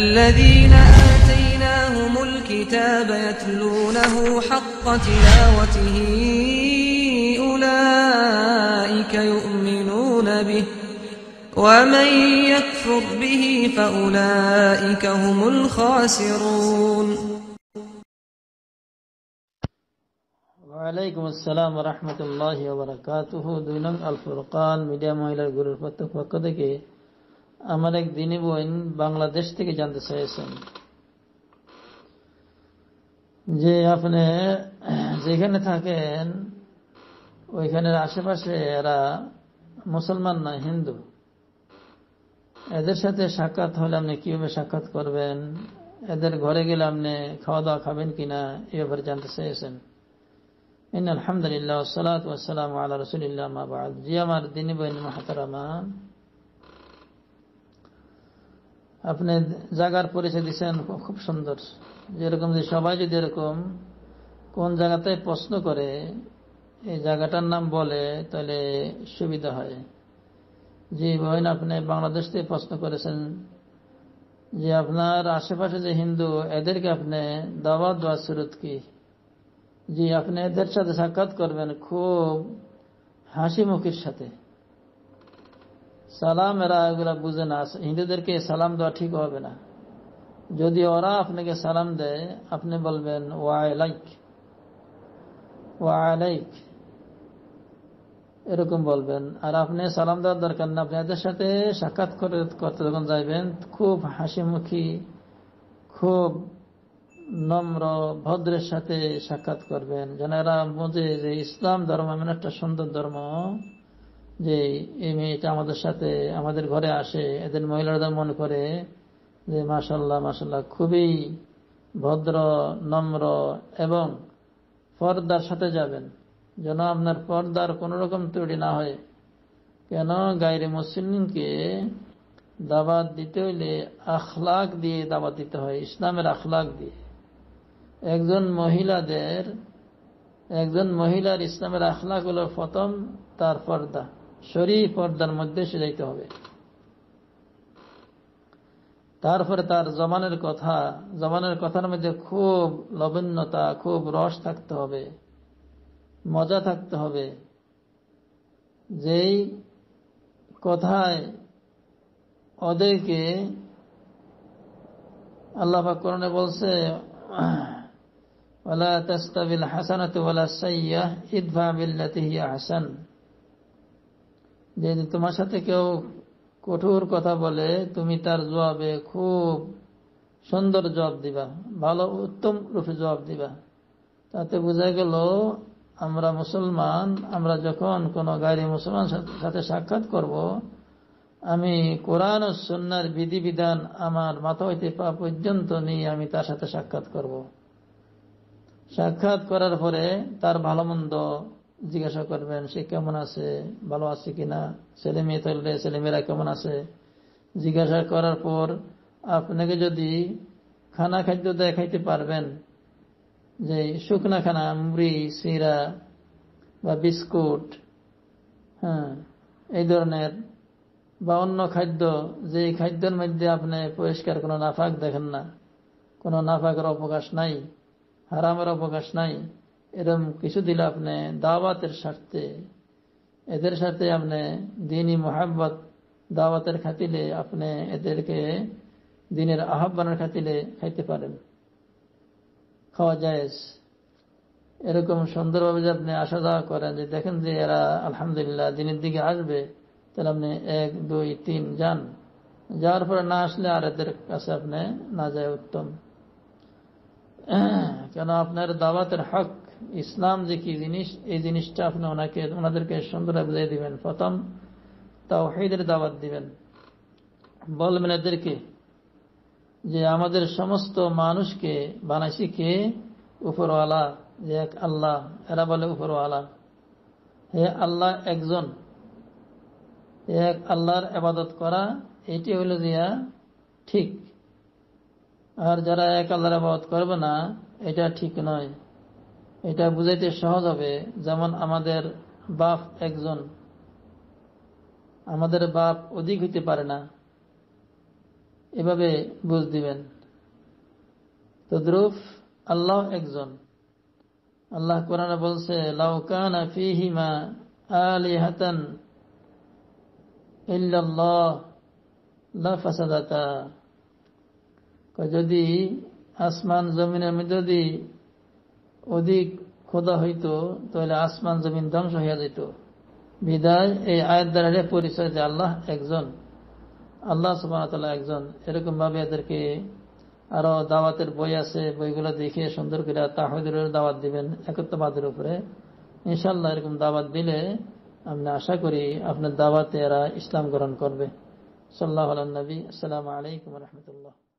الذين آتيناهم الكتاب يتلونه حق تلاوته أولئك يؤمنون به ومن يكفر به فأولئك هم الخاسرون وعليكم السلام ورحمة الله وبركاته دوننګ الفرقان میډیا مایلر ګروپ په تفقد আমার এক দিনী বইন বাংলাদেশ থেকে জানতে চাইছেন যে আপনি যেখানে থাকেন ওইখানের আশেপাশে এরা মুসলমান না হিন্দু এদের সাথে সাক্ষাৎ হলে আপনি কিভাবে সাক্ষাৎ করবেন এদের ঘরে গেলে আপনি খাওয়া দাওয়া খাবেন কিনা এ ব্যাপারে জানতে চেয়েছেন আলহামদুলিল্লাহ সালাম আল্লাহ রসুলিল্লাহ মা জি আমার দিনী বইন মাহাতারামান আপনি জায়গার পরিচয় দিচ্ছেন খুব সুন্দর যেরকম যে সবাই যদি এরকম কোন জায়গাতে প্রশ্ন করে এই জায়গাটার নাম বলে তাহলে সুবিধা হয় যে বহিন আপনি বাংলাদেশ থেকে প্রশ্ন করেছেন যে আপনার আশেপাশে যে হিন্দু এদেরকে আপনি দাওয়া দেওয়ার সুরত কি যে আপনি এদের সাথে সাক্ষাৎ করবেন খুব হাসি মুখের সাথে সালাম এরা এগুলা বুঝে না হিন্দুদেরকে সালাম দেওয়া ঠিক হবে না যদি ওরা আপনাকে সালাম দেয় আপনি বলবেন ওয়ালাইক ওয়ালাইক এরকম বলবেন আর আপনি সালাম দেওয়ার দরকার না আপনি এদের সাথে সাক্ষাৎ করে করতে যখন যাইবেন খুব হাসিমুখী খুব নম্র ভদ্রের সাথে সাক্ষাৎ করবেন যেন এরা বোঝে যে ইসলাম ধর্ম এমন একটা সুন্দর ধর্ম যে এই মেয়েটা আমাদের সাথে আমাদের ঘরে আসে এদের মহিলারা মনে করে যে মাসাল্লাহ মাসাল্লাহ খুবই ভদ্র নম্র এবং পর্দার সাথে যাবেন যেন আপনার পর্দার কোনো রকম তৈরি না হয় কেন গাইরে মুসলিমকে দাবাত দিতে হইলে আখলাক দিয়ে দাবাত দিতে হয় ইসলামের আখলাক দিয়ে একজন মহিলাদের একজন মহিলার ইসলামের আখলাক হল প্রথম তার পর্দা শরীর পর্দার মধ্যে সেজাইতে হবে তারপরে তার জমানের কথা জমানের কথার মধ্যে খুব লবণ্যতা খুব রস থাকতে হবে মজা থাকতে হবে যেই কথায় ওদেরকে আল্লাহ করণে বলছে ওলা তস্তাবিল হাসানাত ওলা সৈয়াহ ইদভা বিল্লাতিহিয়া হাসান যে তোমার সাথে কেউ কঠোর কথা বলে তুমি তার জবাবে খুব সুন্দর জবাব দিবা ভালো উত্তম রূপে জবাব দিবা তাতে বোঝা গেল আমরা মুসলমান আমরা যখন কোনো গাড়ি মুসলমান সাথে সাক্ষাৎ করব আমি কোরআন ও সন্ন্যার বিধিবিধান আমার মাথা হইতে পা পর্যন্ত নিয়ে আমি তার সাথে সাক্ষাৎ করব সাক্ষাৎ করার পরে তার ভালো মন্দ জিজ্ঞাসা করবেন সে কেমন আছে ভালো আছে কিনা ছেলে মেয়ে থাকলে ছেলেমেয়েরা কেমন আছে জিজ্ঞাসা করার পর আপনাকে যদি খানা খাদ্য দেখাইতে পারবেন যে শুকনা খানা মুড়ি সিরা বা বিস্কুট হ্যাঁ এই ধরনের বা অন্য খাদ্য যে খাদ্যের মধ্যে আপনি পরিষ্কার কোনো নাফাক দেখেন না কোনো নাফাকের অবকাশ নাই হারামের অবকাশ নাই এরম কিছু দিলে আপনি দাওয়াতের স্বার্থে এদের সাথে আপনি দিনী মোহাব্বত দাওয়াতের খাতিলে আপনি এদেরকে দিনের আহ্বানের খাতিলে খাইতে পারেন খাওয়া যায় এরকম সুন্দরভাবে যে আপনি আসা যাওয়া করেন যে দেখেন যে এরা আলহামদুলিল্লাহ দিনের দিকে আসবে তাহলে আপনি এক দুই তিন যান যাওয়ার পরে না আসলে আর এদের কাছে আপনি না যায় উত্তম কেন আপনার দাওয়াতের হক ইসলাম যে কি জিনিস এই জিনিসটা আপনি ওনাকে ওনাদেরকে সুন্দর বুঝাই দিবেন প্রথম তাওহিদের দাওয়াত দিবেন বলবেন এদেরকে যে আমাদের সমস্ত মানুষকে বানাইছি কে উপরওয়ালা যে এক আল্লাহ এরা বলে উপরওয়ালা হে আল্লাহ একজন এক আল্লাহর আবাদত করা এটি হইল দিয়া ঠিক আর যারা এক আল্লাহর আবাদত করবে না এটা ঠিক নয় এটা বুঝাইতে সহজ হবে যেমন আমাদের বাপ একজন আমাদের বাপ অধিক হইতে পারে না এভাবে বুঝ দিবেন তদ্রুফ আল্লাহ একজন আল্লাহ কোরআন বলছে লাউকানা ফিহিমা আলিহাতান ইল্লাল্লাহ ফাসাদাতা যদি আসমান জমিনের মধ্যে যদি অধিক খোদা হইত তাহলে আসমান জমিন ধ্বংস হইয়া যেত বিদায় এই আয়ের দ্বারা পরিচয় যে আল্লাহ একজন আল্লাহ সুবাহতাল্লাহ একজন এরকম ভাবে এদেরকে আরো দাওয়াতের বই আছে বইগুলো দেখে সুন্দর করে তাহিদুরের দাওয়াত দিবেন একত্রবাদের উপরে ইনশাল্লাহ এরকম দাওয়াত দিলে আমি আশা করি আপনার দাওয়াতে এরা ইসলাম গ্রহণ করবে সাল্লাহ আলম নবী আসসালামু আলাইকুম রহমতুল্লাহ